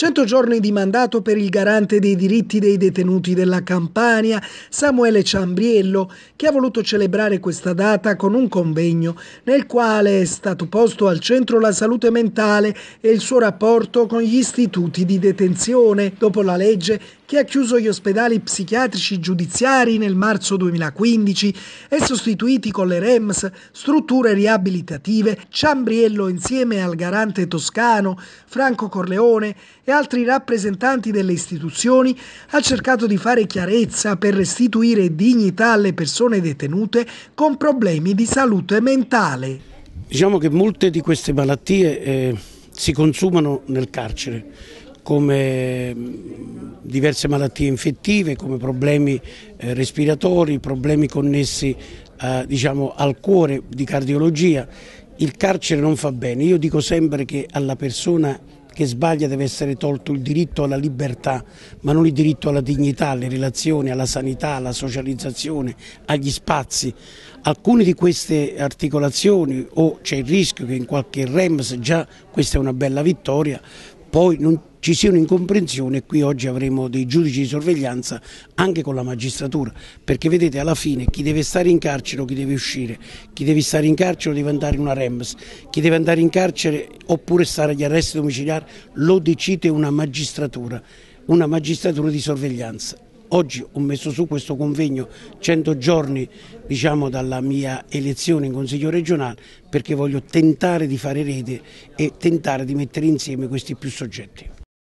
100 giorni di mandato per il garante dei diritti dei detenuti della Campania, Samuele Ciambriello, che ha voluto celebrare questa data con un convegno nel quale è stato posto al centro la salute mentale e il suo rapporto con gli istituti di detenzione. Dopo la legge che ha chiuso gli ospedali psichiatrici giudiziari nel marzo 2015 e sostituiti con le REMS, strutture riabilitative, Ciambriello insieme al garante toscano, Franco Corleone e altri rappresentanti delle istituzioni ha cercato di fare chiarezza per restituire dignità alle persone detenute con problemi di salute mentale. Diciamo che molte di queste malattie eh, si consumano nel carcere come mm, diverse malattie infettive, come problemi eh, respiratori, problemi connessi eh, diciamo, al cuore di cardiologia. Il carcere non fa bene, io dico sempre che alla persona che sbaglia deve essere tolto il diritto alla libertà, ma non il diritto alla dignità, alle relazioni, alla sanità, alla socializzazione, agli spazi. Alcune di queste articolazioni o c'è il rischio che in qualche REMS, già questa è una bella vittoria, poi non, ci sia un'incomprensione e qui oggi avremo dei giudici di sorveglianza anche con la magistratura, perché vedete alla fine chi deve stare in carcere o chi deve uscire, chi deve stare in carcere o deve andare in una REMS, chi deve andare in carcere oppure stare agli arresti domiciliari lo decide una magistratura, una magistratura di sorveglianza. Oggi ho messo su questo convegno 100 giorni diciamo, dalla mia elezione in Consiglio regionale perché voglio tentare di fare rete e tentare di mettere insieme questi più soggetti.